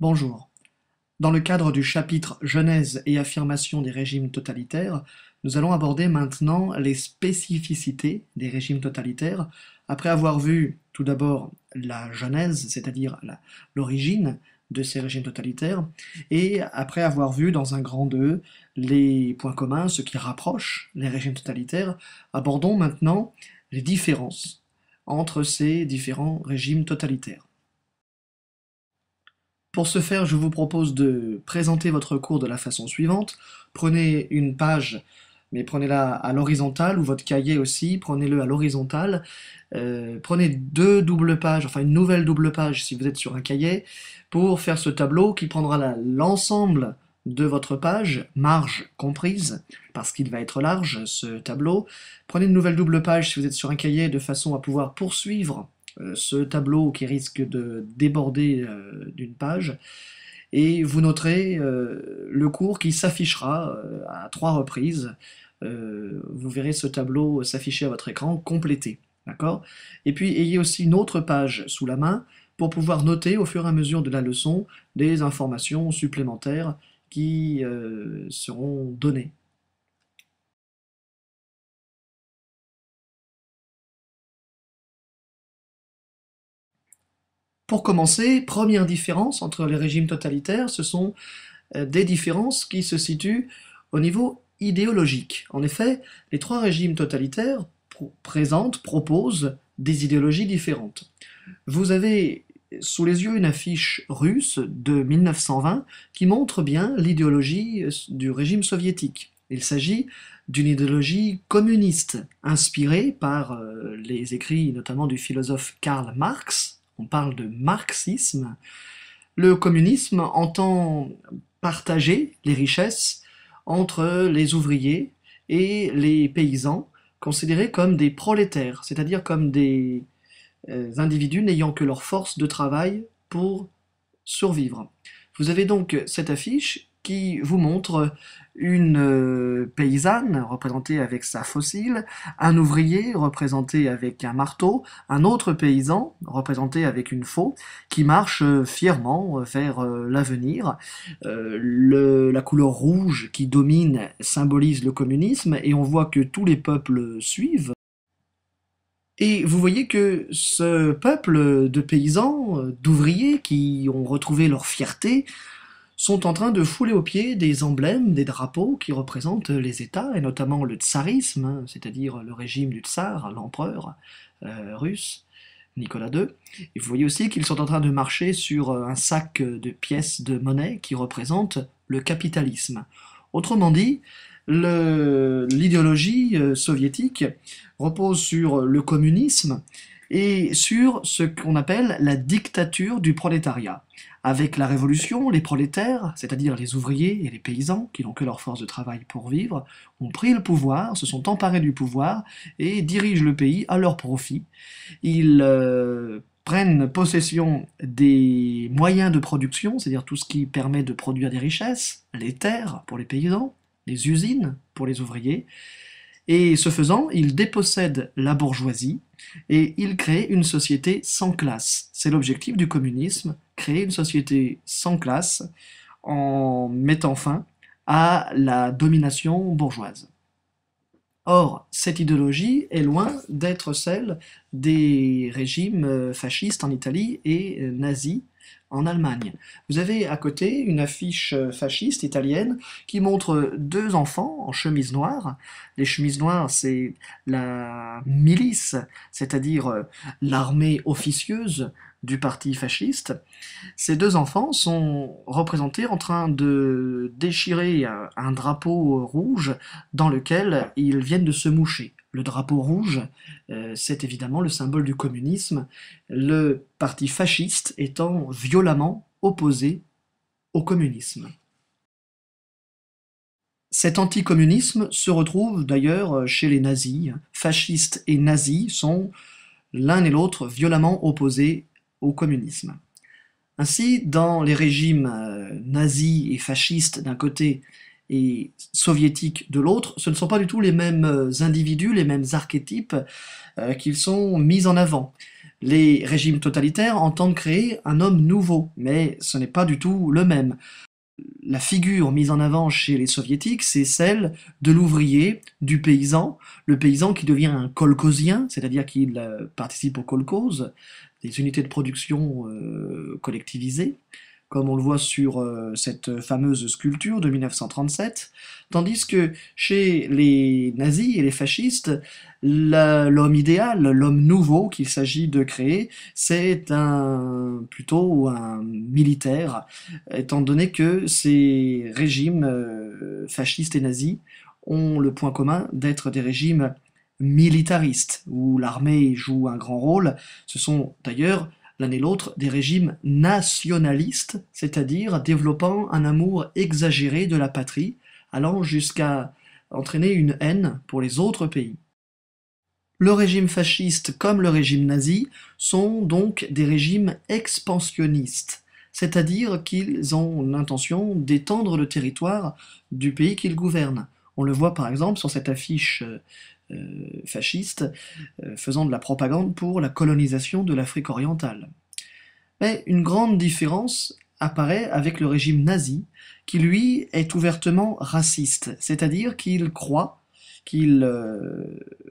Bonjour. Dans le cadre du chapitre Genèse et affirmation des régimes totalitaires, nous allons aborder maintenant les spécificités des régimes totalitaires, après avoir vu tout d'abord la genèse, c'est-à-dire l'origine de ces régimes totalitaires, et après avoir vu dans un grand 2 les points communs, ce qui rapproche les régimes totalitaires, abordons maintenant les différences entre ces différents régimes totalitaires. Pour ce faire, je vous propose de présenter votre cours de la façon suivante. Prenez une page, mais prenez-la à l'horizontale, ou votre cahier aussi, prenez-le à l'horizontale. Euh, prenez deux doubles pages, enfin une nouvelle double page si vous êtes sur un cahier, pour faire ce tableau qui prendra l'ensemble de votre page, marge comprise, parce qu'il va être large, ce tableau. Prenez une nouvelle double page si vous êtes sur un cahier, de façon à pouvoir poursuivre euh, ce tableau qui risque de déborder euh, d'une page. Et vous noterez euh, le cours qui s'affichera à trois reprises. vous verrez ce tableau s'afficher à votre écran complété. D'accord Et puis ayez aussi une autre page sous la main pour pouvoir noter au fur et à mesure de la leçon des informations supplémentaires qui seront données. Pour commencer, première différence entre les régimes totalitaires, ce sont euh, des différences qui se situent au niveau idéologique. En effet, les trois régimes totalitaires présentent, proposent des idéologies différentes. Vous avez sous les yeux une affiche russe de 1920 qui montre bien l'idéologie euh, du régime soviétique. Il s'agit d'une idéologie communiste, inspirée par euh, les écrits notamment du philosophe Karl Marx, on parle de marxisme, le communisme entend partager les richesses entre les ouvriers et les paysans, considérés comme des prolétaires, c'est-à-dire comme des euh, individus n'ayant que leur force de travail pour survivre. Vous avez donc cette affiche qui vous montre une euh, paysanne représentée avec sa fossile, un ouvrier représenté avec un marteau, un autre paysan représenté avec une faux, qui marche euh, fièrement euh, vers l'avenir. la couleur rouge qui domine symbolise le communisme et on voit que tous les peuples suivent. Et vous voyez que ce peuple de paysans, d'ouvriers qui ont retrouvé leur fierté, sont en train de fouler aux pieds des emblèmes, des drapeaux qui représentent les États, et notamment le tsarisme, c'est-à-dire le régime du tsar, l'empereur euh, russe, Nicolas II. Et vous voyez aussi qu'ils sont en train de marcher sur euh, un sac de pièces de monnaie qui représente le capitalisme. Autrement dit, l'idéologie euh, soviétique repose sur le communisme, et sur ce qu'on appelle la dictature du prolétariat. Avec la Révolution, les prolétaires, c'est-à-dire les ouvriers et les paysans, qui n'ont que leur force de travail pour vivre, ont pris le pouvoir, se sont emparés du pouvoir et dirigent le pays à leur profit. Ils euh, prennent possession des moyens de production, c'est-à-dire tout ce qui permet de produire des richesses, les terres pour les paysans, les usines pour les ouvriers, et ce faisant, il dépossède la bourgeoisie et il crée une société sans classe. C'est l'objectif du communisme, créer une société sans classe en mettant fin à la domination bourgeoise. Or, cette idéologie est loin d'être celle des régimes euh, fascistes en Italie et euh, nazis en Allemagne. Vous avez à côté une affiche euh, fasciste italienne qui montre deux enfants en chemise noire. Les chemises noires, c'est la milice, c'est-à-dire euh, l'armée officieuse du parti fasciste. Ces deux enfants sont représentés en train de déchirer euh, un drapeau rouge dans lequel ils viennent de se moucher. Le drapeau rouge, euh, c'est évidemment le symbole du communisme, le parti fasciste étant violemment opposé au communisme. Cet anticommunisme se retrouve d'ailleurs chez les nazis. Fascistes et nazis sont l'un et l'autre violemment opposés au communisme. Ainsi, dans les régimes euh, nazis et fascistes d'un côté et soviétiques de l'autre, ce ne sont pas du tout les mêmes euh, individus, les mêmes archétypes euh, qu'ils sont mis en avant. Les régimes totalitaires entendent créer un homme nouveau, mais ce n'est pas du tout le même. La figure mise en avant chez les soviétiques, c'est celle de l'ouvrier, du paysan, le paysan qui devient un kolkhozien, c'est-à-dire qu'il euh, participe au kolkhoz, des unités de production collectivisées, comme on le voit sur euh, cette fameuse sculpture de 1937, tandis que chez les nazis et les fascistes, l'homme idéal, l'homme nouveau qu'il s'agit de créer, c'est un plutôt un militaire, étant donné que ces régimes euh, fascistes et nazis ont le point commun d'être des régimes militaristes, où l'armée joue un grand rôle. Ce sont d'ailleurs l'un et l'autre des régimes nationalistes, c'est-à-dire développant un amour exagéré de la patrie, allant jusqu'à entraîner une haine pour les autres pays. Le régime fasciste comme le régime nazi sont donc des régimes expansionnistes, c'est-à-dire qu'ils ont l'intention d'étendre le territoire du pays qu'ils gouvernent. On le voit par exemple sur cette affiche euh, euh, fasciste euh, faisant de la propagande pour la colonisation de l'Afrique orientale. Mais une grande différence apparaît avec le régime nazi, qui lui est ouvertement raciste, c'est-à-dire qu'il croit, qu'il euh,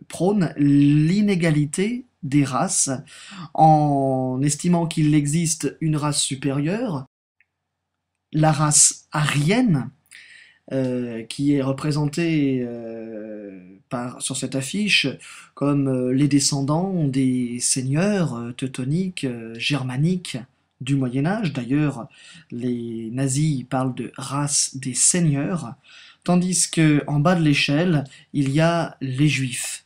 prône l'inégalité des races en estimant qu'il existe une race supérieure, la race arienne, euh, qui est représenté euh, sur cette affiche comme euh, les descendants des seigneurs teutoniques, germaniques du Moyen Âge. D'ailleurs, les nazis parlent de race des seigneurs, tandis que en bas de l'échelle, il y a les juifs,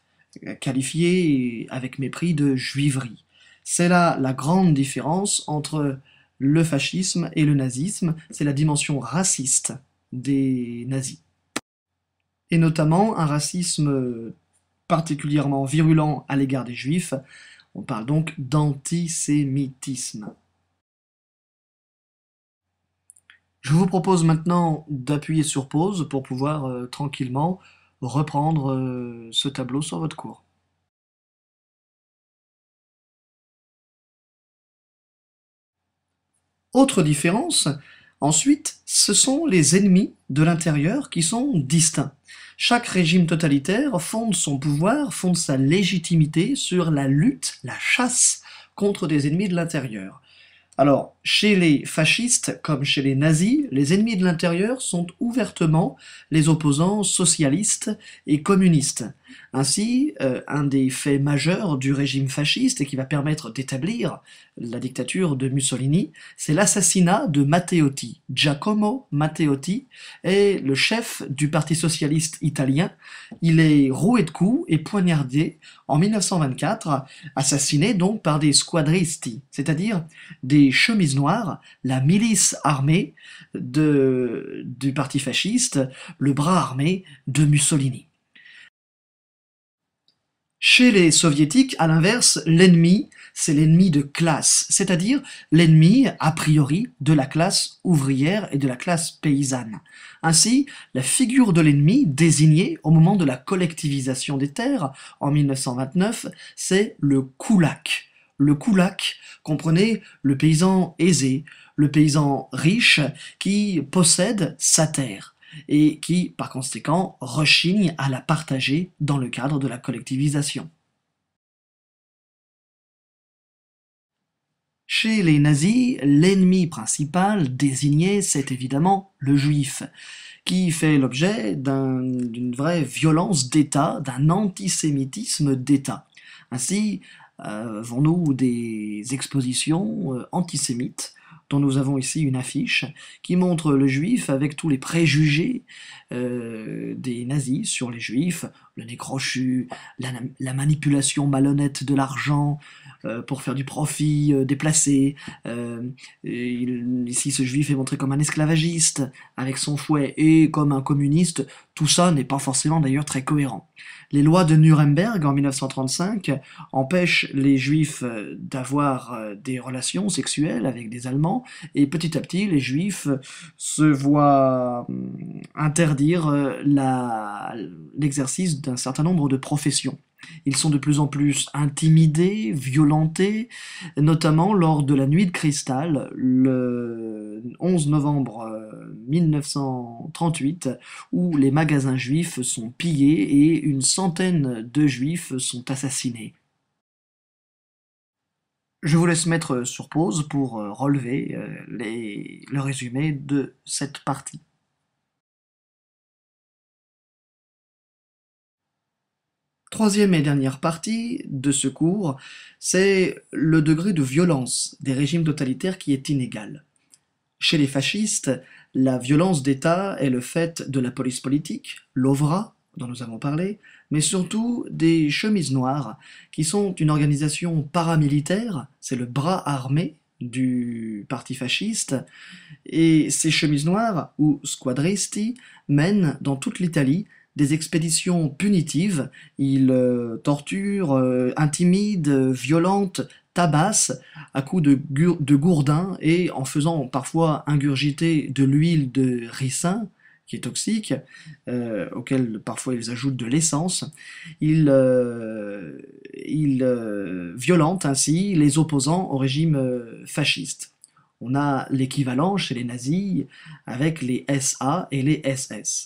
qualifiés avec mépris de juiverie. C'est là la grande différence entre le fascisme et le nazisme, c'est la dimension raciste des nazis. Et notamment un racisme particulièrement virulent à l'égard des juifs. On parle donc d'antisémitisme. Je vous propose maintenant d'appuyer sur pause pour pouvoir euh, tranquillement reprendre euh, ce tableau sur votre cours. Autre différence, Ensuite, ce sont les ennemis de l'intérieur qui sont distincts. Chaque régime totalitaire fonde son pouvoir, fonde sa légitimité sur la lutte, la chasse contre des ennemis de l'intérieur. Alors, chez les fascistes comme chez les nazis, les ennemis de l'intérieur sont ouvertement les opposants socialistes et communistes. Ainsi, euh, un des faits majeurs du régime fasciste et qui va permettre d'établir la dictature de Mussolini, c'est l'assassinat de Matteotti. Giacomo Matteotti est le chef du Parti socialiste italien. Il est roué de coups et poignardé en 1924, assassiné donc par des squadristi, c'est-à-dire des chemises noires, la milice armée du Parti fasciste, le bras armé de Mussolini. Chez les soviétiques, à l'inverse, l'ennemi, c'est l'ennemi de classe, c'est-à-dire l'ennemi, a priori, de la classe ouvrière et de la classe paysanne. Ainsi, la figure de l'ennemi, désignée au moment de la collectivisation des terres, en 1929, c'est le koulak. Le koulak comprenait le paysan aisé, le paysan riche qui possède sa terre et qui, par conséquent, rechigne à la partager dans le cadre de la collectivisation. Chez les nazis, l'ennemi principal désigné, c'est évidemment le juif, qui fait l'objet d'une vraie violence d'État, d'un antisémitisme d'État. Ainsi, avons euh, nous des expositions euh, antisémites dont nous avons ici une affiche, qui montre le juif avec tous les préjugés euh, des nazis sur les juifs, le nez crochu, la, manipulation malhonnête de l'argent euh, pour faire du profit euh, déplacé. ici, ce juif est montré comme un esclavagiste avec son fouet et comme un communiste tout ça n'est pas forcément d'ailleurs très cohérent. Les lois de Nuremberg en 1935 empêchent les juifs euh, d'avoir euh, des relations sexuelles avec des Allemands et petit à petit les juifs euh, se voient hum, interdire l'exercice d'un certain nombre de professions. Ils sont de plus en plus intimidés, violentés, notamment lors de la nuit de cristal, le 11 novembre 1938, où les magasins juifs sont pillés et une centaine de juifs sont assassinés. Je vous laisse mettre sur pause pour euh, relever euh, le résumé de cette partie. Troisième et dernière partie de ce cours, c'est le degré de violence des régimes totalitaires qui est inégal. Chez les fascistes, la violence d'État est le fait de la police politique, l'OVRA, dont nous avons parlé, mais surtout des chemises noires, qui sont une organisation paramilitaire, c'est le bras armé du parti fasciste, et ces chemises noires, ou squadristi, mènent dans toute l'Italie des expéditions punitives, ils euh, torturent, euh, intimident, violentent tabasse à coups de, de gourdin et en faisant parfois ingurgiter de l'huile de ricin, qui est toxique, euh, auquel parfois ils ajoutent de l'essence. Ils, euh, euh, violentent ainsi les opposants au régime fasciste. On a l'équivalent chez les nazis avec les SA et les SS.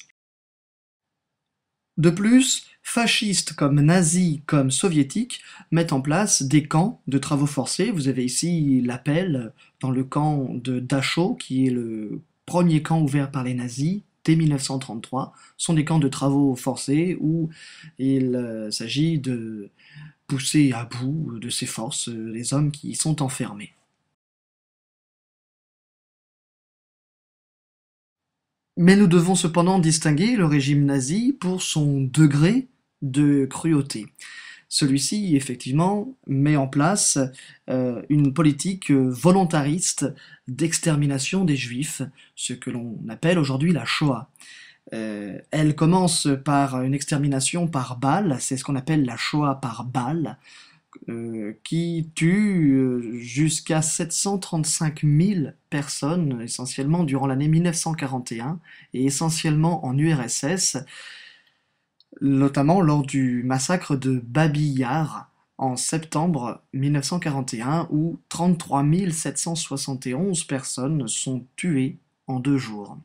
De plus, fascistes comme nazis comme soviétiques mettent en place des camps de travaux forcés. Vous avez ici l'appel dans le camp de Dachau, qui est le premier camp ouvert par les nazis dès 1933. Ce sont des camps de travaux forcés où il euh, s'agit de pousser à bout de ses forces euh, les hommes qui y sont enfermés. Mais nous devons cependant distinguer le régime nazi pour son degré de cruauté. Celui-ci, effectivement, met en place euh, une politique volontariste d'extermination des Juifs, ce que l'on appelle aujourd'hui la Shoah. Euh, elle commence par une extermination par balle, c'est ce qu'on appelle la Shoah par balle, euh, qui tue jusqu'à 735 000 personnes, essentiellement durant l'année 1941, et essentiellement en URSS notamment lors du massacre de Babillard en septembre 1941 où 33 771 personnes sont tuées en deux jours.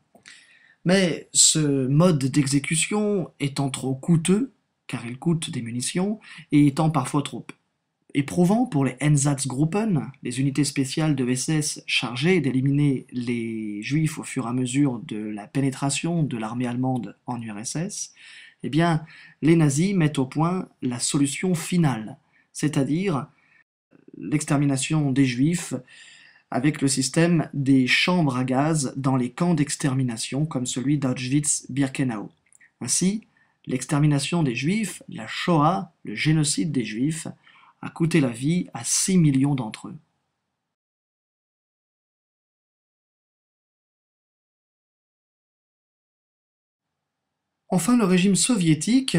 Mais ce mode d'exécution étant trop coûteux, car il coûte des munitions, et étant parfois trop éprouvant pour les Einsatzgruppen, les unités spéciales de SS chargées d'éliminer les Juifs au fur et à mesure de la pénétration de l'armée allemande en URSS, eh bien, les nazis mettent au point la solution finale, c'est-à-dire l'extermination des juifs avec le système des chambres à gaz dans les camps d'extermination comme celui d'Auschwitz-Birkenau. Ainsi, l'extermination des juifs, la Shoah, le génocide des juifs, a coûté la vie à 6 millions d'entre eux. Enfin, le régime soviétique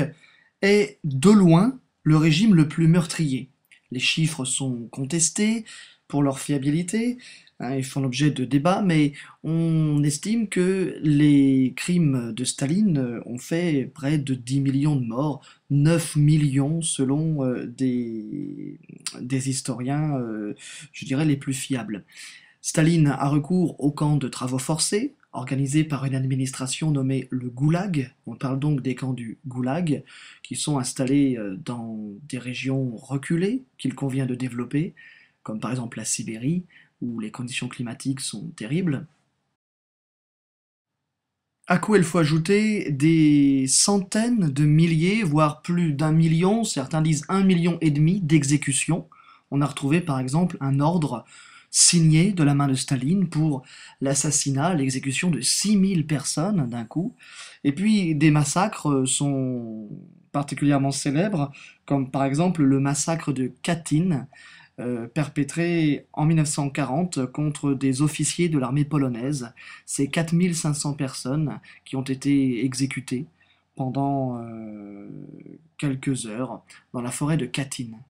est de loin le régime le plus meurtrier. Les chiffres sont contestés pour leur fiabilité, hein, ils font l'objet de débats, mais on estime que les crimes de Staline ont fait près de 10 millions de morts, 9 millions selon euh, des, historiens, euh, je dirais, les plus fiables. Staline a recours aux camps de travaux forcés, organisé par une administration nommée le Goulag. On parle donc des camps du Goulag, qui sont installés euh, dans des régions reculées qu'il convient de développer, comme par exemple la Sibérie, où les conditions climatiques sont terribles. À quoi il faut ajouter des centaines de milliers, voire plus d'un million, certains disent un million et demi d'exécutions. On a retrouvé par exemple un ordre signé de la main de Staline pour l'assassinat, l'exécution de 6000 personnes d'un coup. Et puis des massacres sont particulièrement célèbres, comme par exemple le massacre de Katyn, euh, perpétré en 1940 contre des officiers de l'armée polonaise. C'est 4500 personnes qui ont été exécutées pendant euh, quelques heures dans la forêt de Katyn.